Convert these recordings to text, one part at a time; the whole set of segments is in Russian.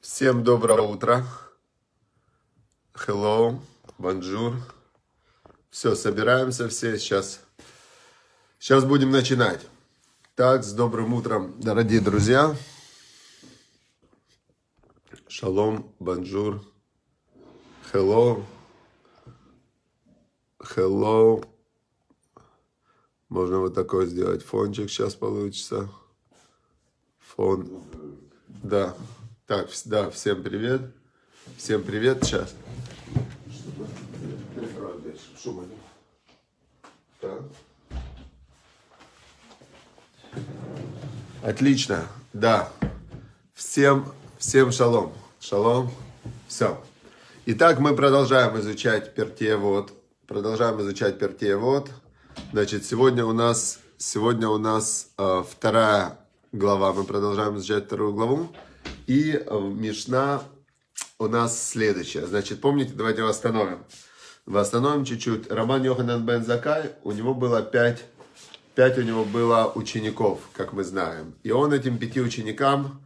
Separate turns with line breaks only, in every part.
Всем доброго утра. Hello, bonjour. Все, собираемся все сейчас. Сейчас будем начинать. Так, с добрым утром, дорогие друзья. Шалом, бонжур, hello, hello. Можно вот такой сделать фончик сейчас получится. Фон, да, так, да, всем привет. Всем привет, сейчас. Отлично, да. Всем, всем шалом. Шалом. Все. Итак, мы продолжаем изучать Пертеевод. Продолжаем изучать Пертеевод. Значит, сегодня у нас, сегодня у нас э, вторая глава. Мы продолжаем изучать вторую главу. И э, Мишна у нас следующая. Значит, помните, давайте восстановим. Восстановим чуть-чуть. Роман Йоханан Бен Закай, у него было пять, пять у него было учеников, как мы знаем. И он этим пяти ученикам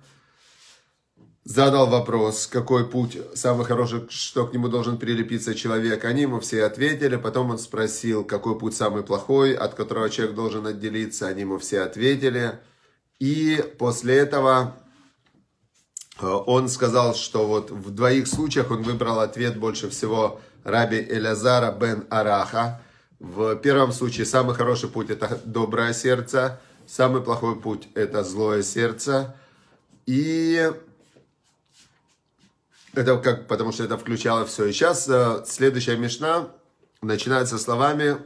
задал вопрос, какой путь самый хороший, что к нему должен прилепиться человек. Они ему все ответили. Потом он спросил, какой путь самый плохой, от которого человек должен отделиться. Они ему все ответили. И после этого Э, он сказал, что вот в двоих случаях он выбрал ответ больше всего раби Элязара бен Араха. В первом случае самый хороший путь – это доброе сердце, самый плохой путь – это злое сердце. И это как, потому что это включало все. И сейчас э, следующая мешна начинается словами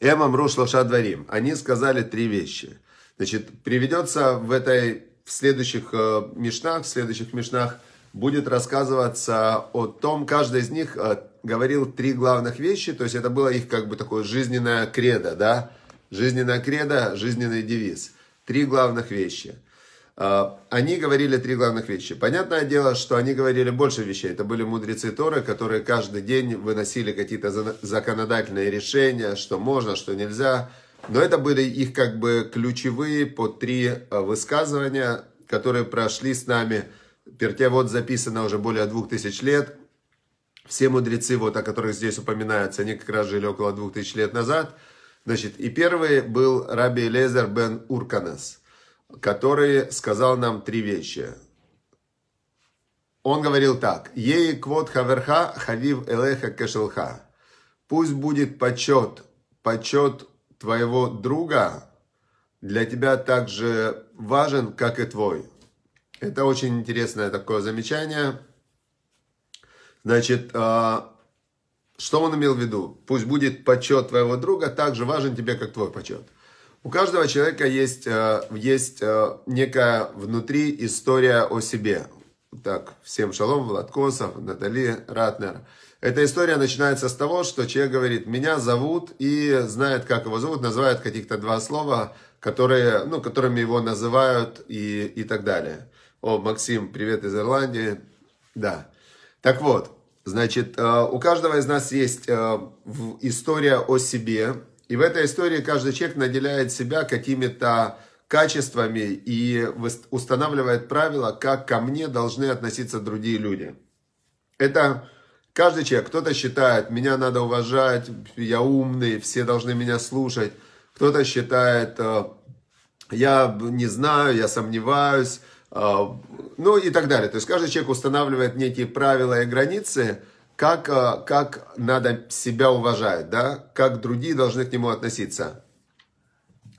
«Эмам руш дворим». Они сказали три вещи. Значит, приведется в этой в следующих э, мишнах, в следующих мешнах будет рассказываться о том, каждый из них э, говорил три главных вещи, то есть это было их как бы такое жизненное кредо, да, жизненное кредо, жизненный девиз. Три главных вещи. Э, они говорили три главных вещи. Понятное дело, что они говорили больше вещей. Это были мудрецы Торы, которые каждый день выносили какие-то законодательные решения, что можно, что нельзя, но это были их как бы ключевые по три э, высказывания, которые прошли с нами. Перте вот записано уже более двух тысяч лет. Все мудрецы, вот, о которых здесь упоминаются, они как раз жили около двух тысяч лет назад. Значит, и первый был Раби Лезер бен Урканес, который сказал нам три вещи. Он говорил так. «Ей квот хаверха хавив элеха кешелха». Пусть будет почет, почет твоего друга для тебя так же важен, как и твой. Это очень интересное такое замечание. Значит, а, что он имел в виду? Пусть будет почет твоего друга так же важен тебе, как твой почет. У каждого человека есть, а, есть а, некая внутри история о себе. Так, всем шалом, Влад Косов, Натали Ратнер. Эта история начинается с того, что человек говорит, меня зовут, и знает, как его зовут, называют каких-то два слова, которые, ну, которыми его называют и, и так далее. О, Максим, привет из Ирландии. Да. Так вот, значит, э, у каждого из нас есть э, история о себе, и в этой истории каждый человек наделяет себя какими-то качествами и устанавливает правила, как ко мне должны относиться другие люди. Это Каждый человек, кто-то считает, меня надо уважать, я умный, все должны меня слушать. Кто-то считает, э, я не знаю, я сомневаюсь, э, ну и так далее. То есть каждый человек устанавливает некие правила и границы, как, э, как надо себя уважать, да? как другие должны к нему относиться.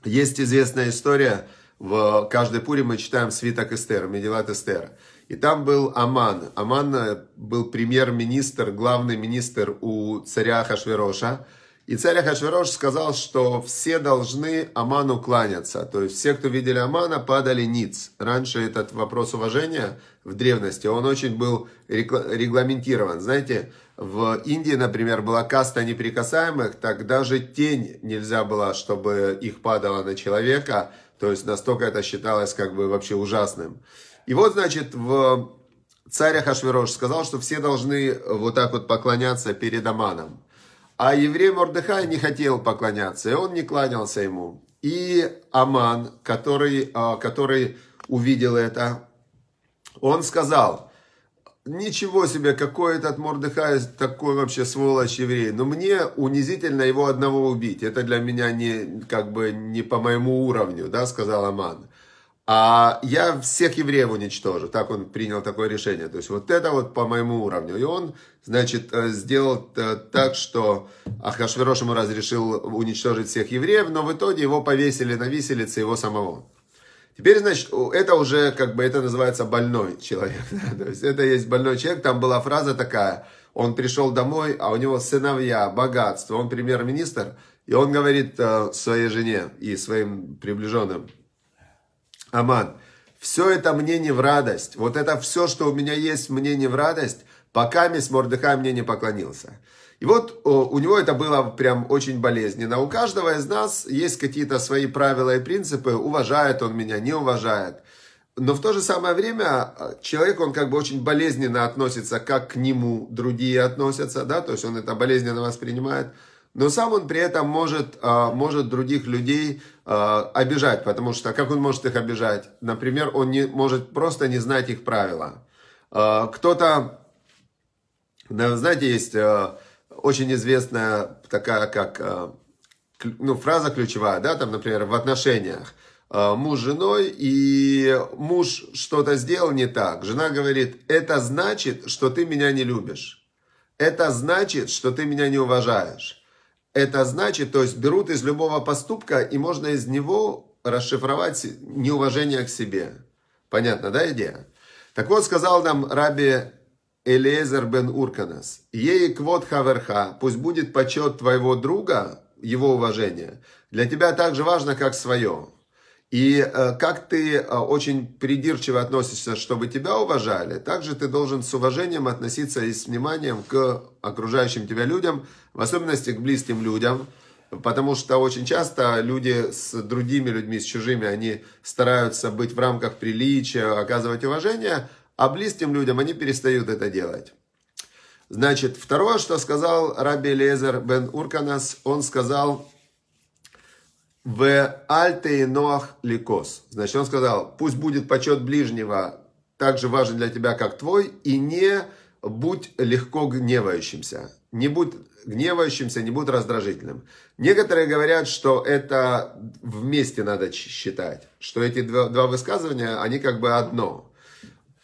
Есть известная история, в каждой пуре мы читаем свиток Эстера, Медилат Эстера. И там был Аман. Аман э, был премьер-министр, главный министр у царя Хашвероша. И царь Ахашверош сказал, что все должны Аману кланяться. То есть все, кто видели Амана, падали ниц. Раньше этот вопрос уважения в древности, он очень был регламентирован. Знаете, в Индии, например, была каста неприкасаемых, так даже тень нельзя было, чтобы их падала на человека – то есть настолько это считалось как бы вообще ужасным. И вот, значит, в царь Ахашвирош сказал, что все должны э, вот так вот поклоняться перед Аманом. А еврей Мордыхай не хотел поклоняться, и он не кланялся ему. И Аман, который, э, который увидел это, он сказал, Ничего себе, какой этот Мордыхай такой вообще сволочь еврей. Но мне унизительно его одного убить. Это для меня не, как бы не по моему уровню, да, сказал Аман. А я всех евреев уничтожу. Так он принял такое решение. То есть вот это вот по моему уровню. И он, значит, э, сделал э, так, что Ахашверош ему разрешил уничтожить всех евреев, но в итоге его повесили на виселице его самого. Теперь, значит, это уже как бы это называется больной человек. То есть это есть больной человек. Там была фраза такая. Он пришел домой, а у него сыновья, богатство, он премьер-министр. И он говорит э, своей жене и своим приближенным. Аман, все это мне не в радость. Вот это все, что у меня есть, мне не в радость, пока мисс Мордыхай мне не поклонился. И вот э, у него это было прям очень болезненно. У каждого из нас есть какие-то свои правила и принципы. Уважает он меня, не уважает. Но в то же самое время э, человек, он как бы очень болезненно относится, как к нему другие относятся, да, то есть он это болезненно воспринимает. Но сам он при этом может, э, может других людей обижать, потому что как он может их обижать? Например, он не, может просто не знать их правила. Кто-то, знаете, есть очень известная такая, как э, ну, фраза ключевая, да, там, например, в отношениях э, муж с женой, и муж что-то сделал не так. Жена говорит, это значит, что ты меня не любишь. Это значит, что ты меня не уважаешь. Это значит, то есть берут из любого поступка, и можно из него расшифровать неуважение к себе. Понятно, да, идея? Так вот, сказал нам Раби Элиезер бен Урканас, ей квот хаверха, пусть будет почет твоего друга, его уважение, для тебя так же важно, как свое. И э, как ты э, очень придирчиво относишься, чтобы тебя уважали, также ты должен с уважением относиться и с вниманием к окружающим тебя людям, в особенности к близким людям, потому что очень часто люди с другими людьми, с чужими, они стараются быть в рамках приличия, оказывать уважение – а близким людям они перестают это делать. Значит, второе, что сказал Раби Лезер бен Урканас, он сказал в Альте и Ноах Ликос. Значит, он сказал, пусть будет почет ближнего так же важен для тебя, как твой, и не будь легко гневающимся. Не будь гневающимся, не будь раздражительным. Некоторые говорят, что это вместе надо считать, что эти два, два высказывания, они как бы одно.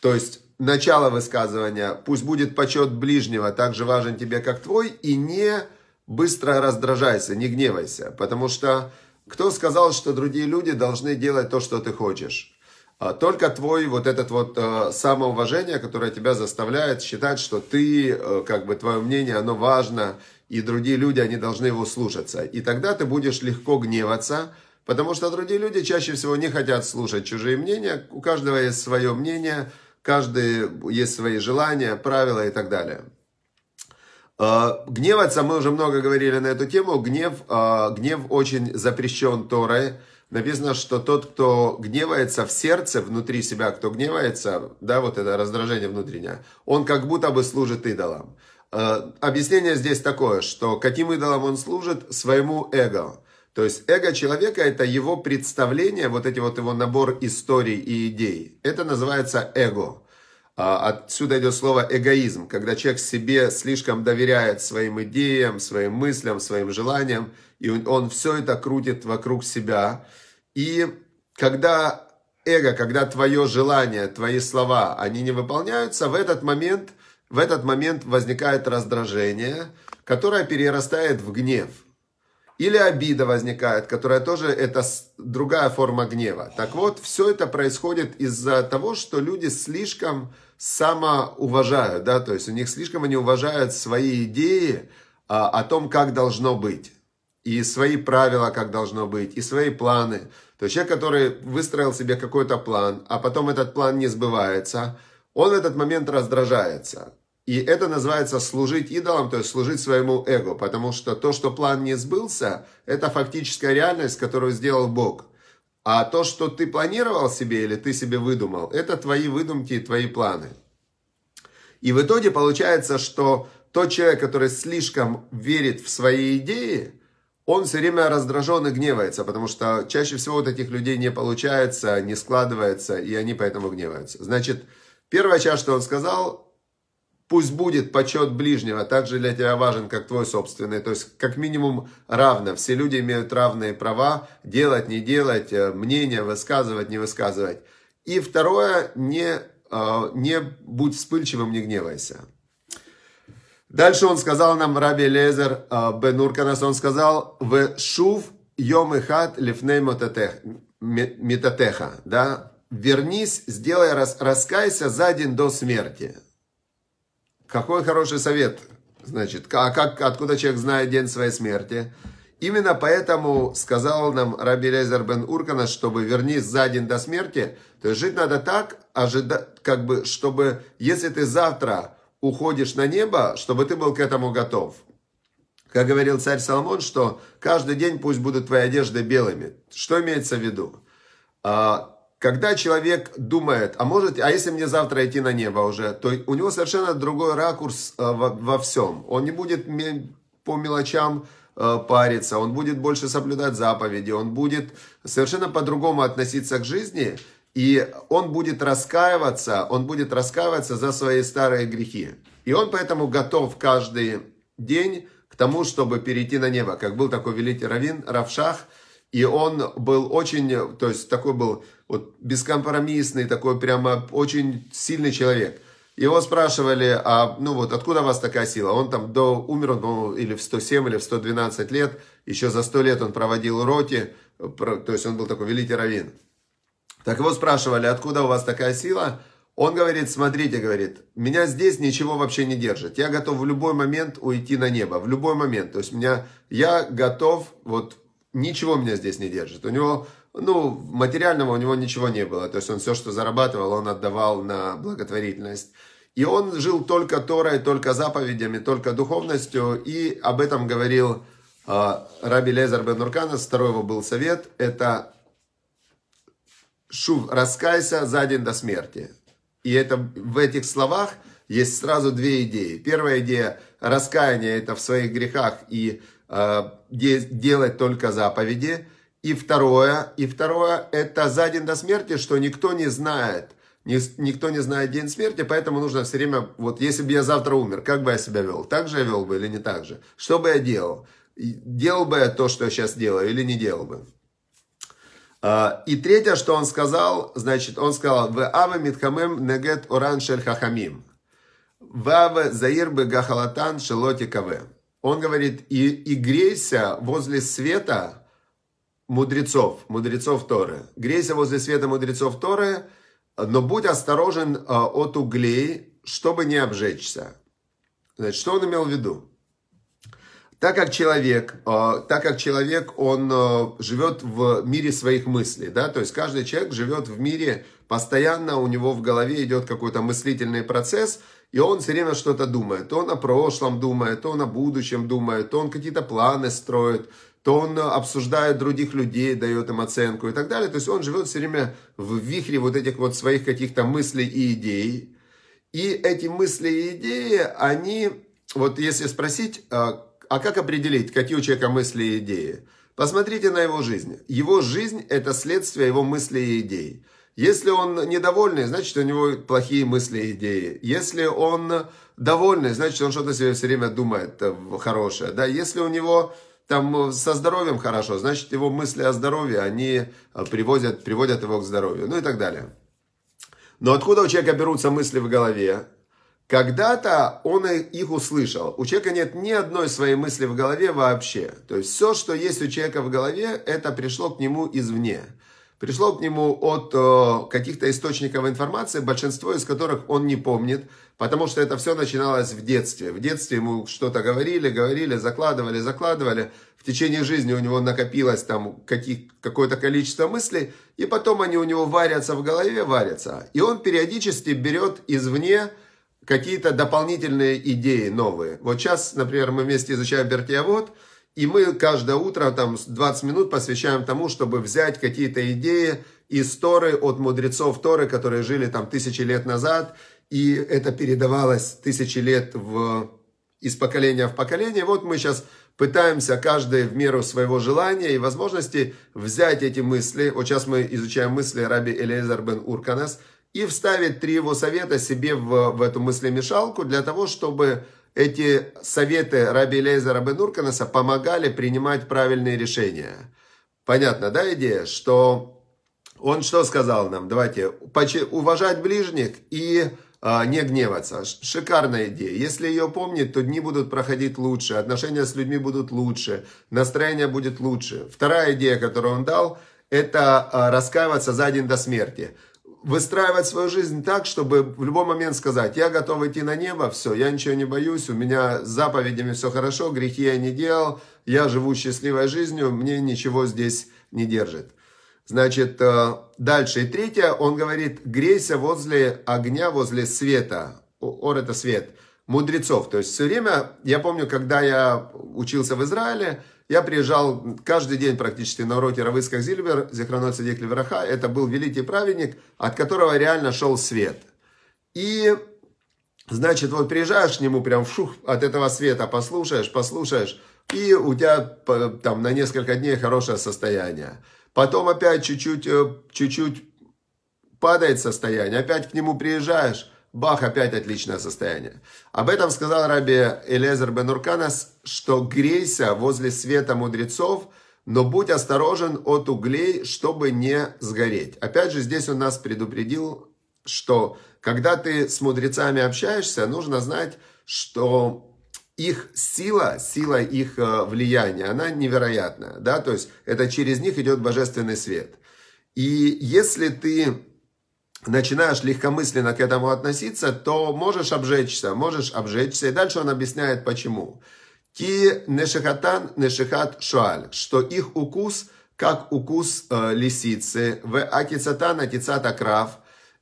То есть начало высказывания «пусть будет почет ближнего, так же важен тебе, как твой» и не быстро раздражайся, не гневайся, потому что кто сказал, что другие люди должны делать то, что ты хочешь? А только твой вот этот вот э, самоуважение, которое тебя заставляет считать, что ты, э, как бы твое мнение, оно важно, и другие люди, они должны его слушаться. И тогда ты будешь легко гневаться, потому что другие люди чаще всего не хотят слушать чужие мнения, у каждого есть свое мнение – Каждый есть свои желания, правила и так далее. Э, гневаться, мы уже много говорили на эту тему, гнев, э, гнев очень запрещен Торой. Написано, что тот, кто гневается в сердце, внутри себя, кто гневается, да, вот это раздражение внутреннее, он как будто бы служит идолам. Э, объяснение здесь такое, что каким идолам он служит? Своему эго. То есть эго человека – это его представление, вот эти вот его набор историй и идей. Это называется эго. А отсюда идет слово эгоизм, когда человек себе слишком доверяет своим идеям, своим мыслям, своим желаниям, и он все это крутит вокруг себя. И когда эго, когда твое желание, твои слова, они не выполняются, в этот момент, в этот момент возникает раздражение, которое перерастает в гнев – или обида возникает, которая тоже это другая форма гнева. Так вот, все это происходит из-за того, что люди слишком самоуважают, да, то есть у них слишком они уважают свои идеи а, о том, как должно быть, и свои правила, как должно быть, и свои планы. То есть человек, который выстроил себе какой-то план, а потом этот план не сбывается, он в этот момент раздражается. И это называется служить идолам, то есть служить своему эго. Потому что то, что план не сбылся, это фактическая реальность, которую сделал Бог. А то, что ты планировал себе или ты себе выдумал, это твои выдумки и твои планы. И в итоге получается, что тот человек, который слишком верит в свои идеи, он все время раздражен и гневается, потому что чаще всего у таких людей не получается, не складывается, и они поэтому гневаются. Значит, первая часть, что он сказал, Пусть будет почет ближнего, а также для тебя важен, как твой собственный. То есть, как минимум, равно. Все люди имеют равные права делать, не делать, э, мнение высказывать, не высказывать. И второе, не, э, не будь вспыльчивым, не гневайся. Дальше он сказал нам, Раби Лезер э, Бен Урканас, он сказал, в шув йом и хат лифней метатеха, да, вернись, сделай, рас, раскайся за день до смерти. Какой хороший совет. Значит, а как, откуда человек знает день своей смерти? Именно поэтому сказал нам Раби Лезер бен Уркана, чтобы вернись за день до смерти, то есть жить надо так, ожида, как бы, чтобы если ты завтра уходишь на небо, чтобы ты был к этому готов. Как говорил царь Соломон, что каждый день пусть будут твои одежды белыми. Что имеется в виду? А, когда человек думает, а может, а если мне завтра идти на небо уже, то у него совершенно другой ракурс э, во, во всем. Он не будет по мелочам э, париться, он будет больше соблюдать заповеди, он будет совершенно по-другому относиться к жизни, и он будет раскаиваться, он будет раскаиваться за свои старые грехи. И он поэтому готов каждый день к тому, чтобы перейти на небо. Как был такой великий раввин Равшах – и он был очень, то есть такой был вот бескомпромиссный, такой прямо очень сильный человек. Его спрашивали, а, ну вот, откуда у вас такая сила? Он там до, умер, он, по или в 107, или в 112 лет. Еще за 100 лет он проводил уроки, то есть он был такой великий раввин. Так его спрашивали, откуда у вас такая сила? Он говорит, смотрите, говорит, меня здесь ничего вообще не держит. Я готов в любой момент уйти на небо, в любой момент. То есть меня, я готов вот ничего меня здесь не держит. У него, ну, материального у него ничего не было. То есть он все, что зарабатывал, он отдавал на благотворительность. И он жил только Торой, только заповедями, только духовностью. И об этом говорил э, Раби Лезар бен Нурканас. Второй его был совет. Это «Шув, раскайся за день до смерти». И это в этих словах есть сразу две идеи. Первая идея – раскаяние – это в своих грехах и Э, делать только заповеди. И второе, и второе, это за день до смерти, что никто не знает. Никто не знает день смерти, поэтому нужно все время, вот если бы я завтра умер, как бы я себя вел? Так же я вел бы или не так же? Что бы я делал? Делал бы я то, что я сейчас делаю, или не делал бы? Э, и третье, что он сказал, значит, он сказал, «Ве аве митхамем негет оран шель хахамим, ве аве заир бе гахалатан шелоти каве». Он говорит, и, и грейся возле света мудрецов, мудрецов Торы. Грейся возле света мудрецов Торы, но будь осторожен а, от углей, чтобы не обжечься. Значит, что он имел в виду? Так как человек, а, так как человек, он а, живет в мире своих мыслей, да, то есть каждый человек живет в мире, постоянно у него в голове идет какой-то мыслительный процесс – и он все время что-то думает. То он о прошлом думает, то он о будущем думает, то он какие-то планы строит, то он обсуждает других людей, дает им оценку и так далее. То есть он живет все время в вихре вот этих вот своих каких-то мыслей и идей. И эти мысли и идеи, они, вот если спросить, а, а как определить, какие у человека мысли и идеи? Посмотрите на его жизнь. Его жизнь – это следствие его мыслей и идей. Если он недовольный, значит у него плохие мысли и идеи. Если он довольный, значит он что-то себе все время думает э, хорошее. Да? Если у него там э, со здоровьем хорошо, значит его мысли о здоровье, они э, приводят, приводят его к здоровью. Ну и так далее. Но откуда у человека берутся мысли в голове? Когда-то он их услышал. У человека нет ни одной своей мысли в голове вообще. То есть все, что есть у человека в голове, это пришло к нему извне. Пришло к нему от э, каких-то источников информации, большинство из которых он не помнит, потому что это все начиналось в детстве. В детстве ему что-то говорили, говорили, закладывали, закладывали. В течение жизни у него накопилось там какое-то количество мыслей, и потом они у него варятся в голове, варятся. И он периодически берет извне какие-то дополнительные идеи новые. Вот сейчас, например, мы вместе изучаем Бертиавод – и мы каждое утро там 20 минут посвящаем тому, чтобы взять какие-то идеи из Торы, от мудрецов Торы, которые жили там тысячи лет назад, и это передавалось тысячи лет в, из поколения в поколение. Вот мы сейчас пытаемся каждый в меру своего желания и возможности взять эти мысли, вот сейчас мы изучаем мысли раби Элейзар бен Урканес, и вставить три его совета себе в, в эту мыслемешалку для того, чтобы эти советы Раби Лейзера Бенурканаса помогали принимать правильные решения. Понятно, да, идея, что он что сказал нам? Давайте уважать ближних и а, не гневаться. Шикарная идея. Если ее помнить, то дни будут проходить лучше, отношения с людьми будут лучше, настроение будет лучше. Вторая идея, которую он дал, это а, раскаиваться за день до смерти выстраивать свою жизнь так, чтобы в любой момент сказать, я готов идти на небо, все, я ничего не боюсь, у меня с заповедями все хорошо, грехи я не делал, я живу счастливой жизнью, мне ничего здесь не держит. Значит, э, дальше. И третье, он говорит, грейся возле огня, возле света. Ор – это свет. Мудрецов. То есть все время, я помню, когда я учился в Израиле, я приезжал каждый день практически на уроки Равыцкак Зильбер, Зихранот Садик Левраха. Это был великий праведник, от которого реально шел свет. И, значит, вот приезжаешь к нему прям в шух от этого света, послушаешь, послушаешь, и у тебя там на несколько дней хорошее состояние. Потом опять чуть-чуть, э, чуть-чуть падает состояние, опять к нему приезжаешь, Бах, опять отличное состояние. Об этом сказал раби Элезер бен Урканас, что грейся возле света мудрецов, но будь осторожен от углей, чтобы не сгореть. Опять же, здесь он нас предупредил, что когда ты с мудрецами общаешься, нужно знать, что их сила, сила их э, влияния, она невероятная, да, то есть это через них идет божественный свет. И если ты начинаешь легкомысленно к этому относиться, то можешь обжечься, можешь обжечься. И дальше он объясняет, почему. Ки нешехатан, нешехат шуаль, что их укус, как укус э, лисицы, в акицатан акицата крав,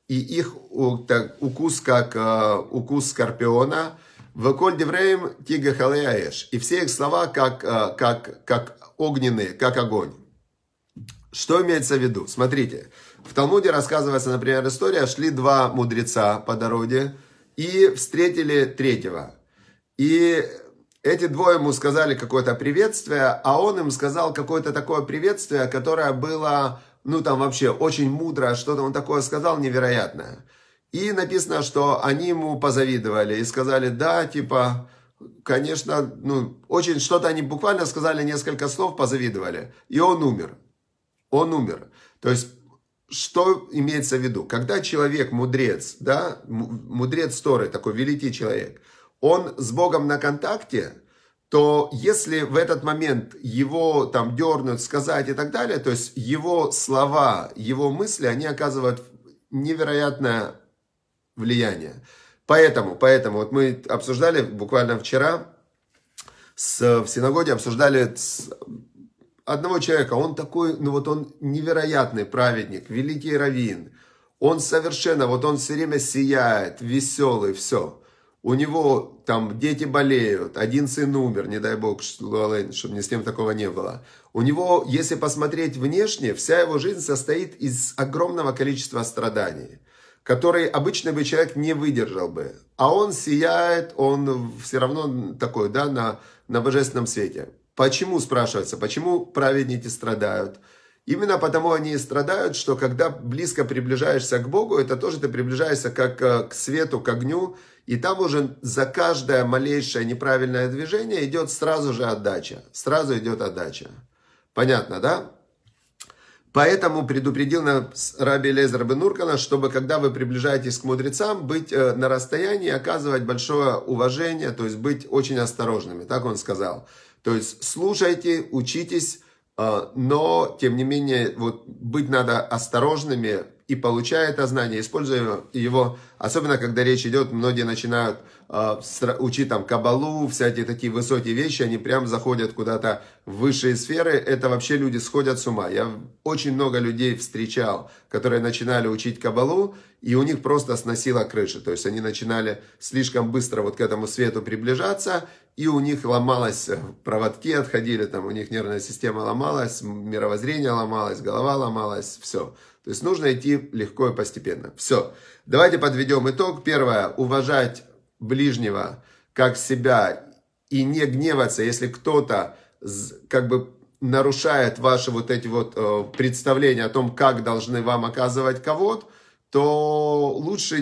и их у, так, укус, как э, укус скорпиона, в коль девреем тига И все их слова, как, э, как, как огненные, как огонь. Что имеется в виду? Смотрите. Смотрите. В Талмуде рассказывается, например, история, шли два мудреца по дороге и встретили третьего. И эти двое ему сказали какое-то приветствие, а он им сказал какое-то такое приветствие, которое было, ну там вообще очень мудро, что-то он такое сказал невероятное. И написано, что они ему позавидовали и сказали, да, типа, конечно, ну, очень что-то они буквально сказали несколько слов, позавидовали. И он умер. Он умер. То есть что имеется в виду? Когда человек мудрец, да, мудрец Торы, такой великий человек, он с Богом на контакте, то если в этот момент его там дернут, сказать и так далее, то есть его слова, его мысли, они оказывают невероятное влияние. Поэтому, поэтому, вот мы обсуждали буквально вчера, с, в синагоге обсуждали с одного человека, он такой, ну вот он невероятный праведник, великий раввин, он совершенно, вот он все время сияет, веселый, все. У него там дети болеют, один сын умер, не дай бог, чтобы ни с кем такого не было. У него, если посмотреть внешне, вся его жизнь состоит из огромного количества страданий, которые обычно бы человек не выдержал бы. А он сияет, он все равно такой, да, на, на божественном свете. Почему, спрашивается, почему праведники страдают? Именно потому они и страдают, что когда близко приближаешься к Богу, это тоже ты приближаешься как э, к свету, к огню, и там уже за каждое малейшее неправильное движение идет сразу же отдача. Сразу идет отдача. Понятно, да? Поэтому предупредил нас Раби Лезер Бенуркана, чтобы когда вы приближаетесь к мудрецам, быть э, на расстоянии, оказывать большое уважение, то есть быть очень осторожными. Так он сказал. То есть слушайте, учитесь, а, но, тем не менее, вот быть надо осторожными и получая это знание, используя его, особенно когда речь идет, многие начинают а, учить там кабалу, всякие такие высокие вещи, они прям заходят куда-то в высшие сферы, это вообще люди сходят с ума. Я очень много людей встречал, которые начинали учить кабалу, и у них просто сносило крыши. то есть они начинали слишком быстро вот к этому свету приближаться, и у них ломалось, э, проводки отходили, там у них нервная система ломалась, мировоззрение ломалось, голова ломалась, все. То есть нужно идти легко и постепенно. Все. Давайте подведем итог. Первое. Уважать ближнего как себя и не гневаться, если кто-то как бы нарушает ваши вот эти вот э, представления о том, как должны вам оказывать кого-то, то лучше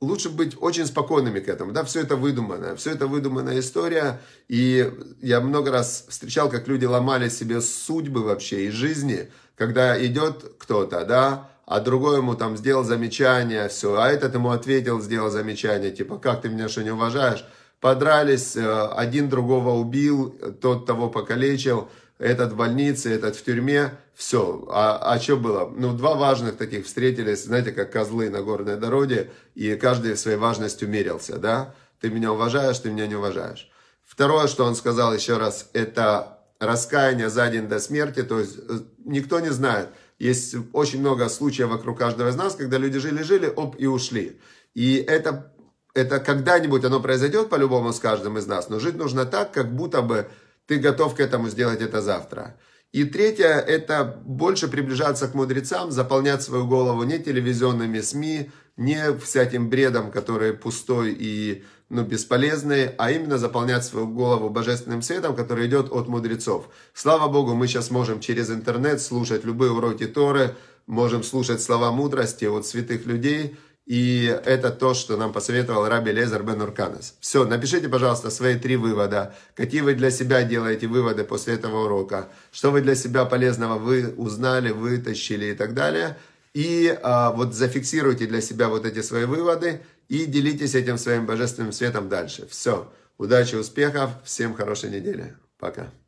лучше быть очень спокойными к этому. Да, все это выдумано, все это выдуманная история. И я много раз встречал, как люди ломали себе судьбы вообще и жизни, когда идет кто-то, да, а другой ему там сделал замечание, все, а этот ему ответил, сделал замечание, типа, как ты меня что не уважаешь? Подрались, э, один другого убил, тот того покалечил – этот в больнице, этот в тюрьме, все. А, а что было? Ну, два важных таких встретились, знаете, как козлы на горной дороге, и каждый своей важностью мерился, да? Ты меня уважаешь, ты меня не уважаешь. Второе, что он сказал еще раз, это раскаяние за день до смерти, то есть э, никто не знает. Есть очень много случаев вокруг каждого из нас, когда люди жили-жили, оп, и ушли. И это, это когда-нибудь оно произойдет по-любому с каждым из нас, но жить нужно так, как будто бы ты готов к этому сделать это завтра. И третье – это больше приближаться к мудрецам, заполнять свою голову не телевизионными СМИ, не всяким бредом, который пустой и ну, бесполезный, а именно заполнять свою голову божественным светом, который идет от мудрецов. Слава Богу, мы сейчас можем через интернет слушать любые уроки Торы, можем слушать слова мудрости от святых людей – и это то, что нам посоветовал Раби Лезер Бен Урканес. Все, напишите, пожалуйста, свои три вывода. Какие вы для себя делаете выводы после этого урока? Что вы для себя полезного вы узнали, вытащили и так далее? И а, вот зафиксируйте для себя вот эти свои выводы и делитесь этим своим божественным светом дальше. Все. Удачи, успехов, всем хорошей недели. Пока.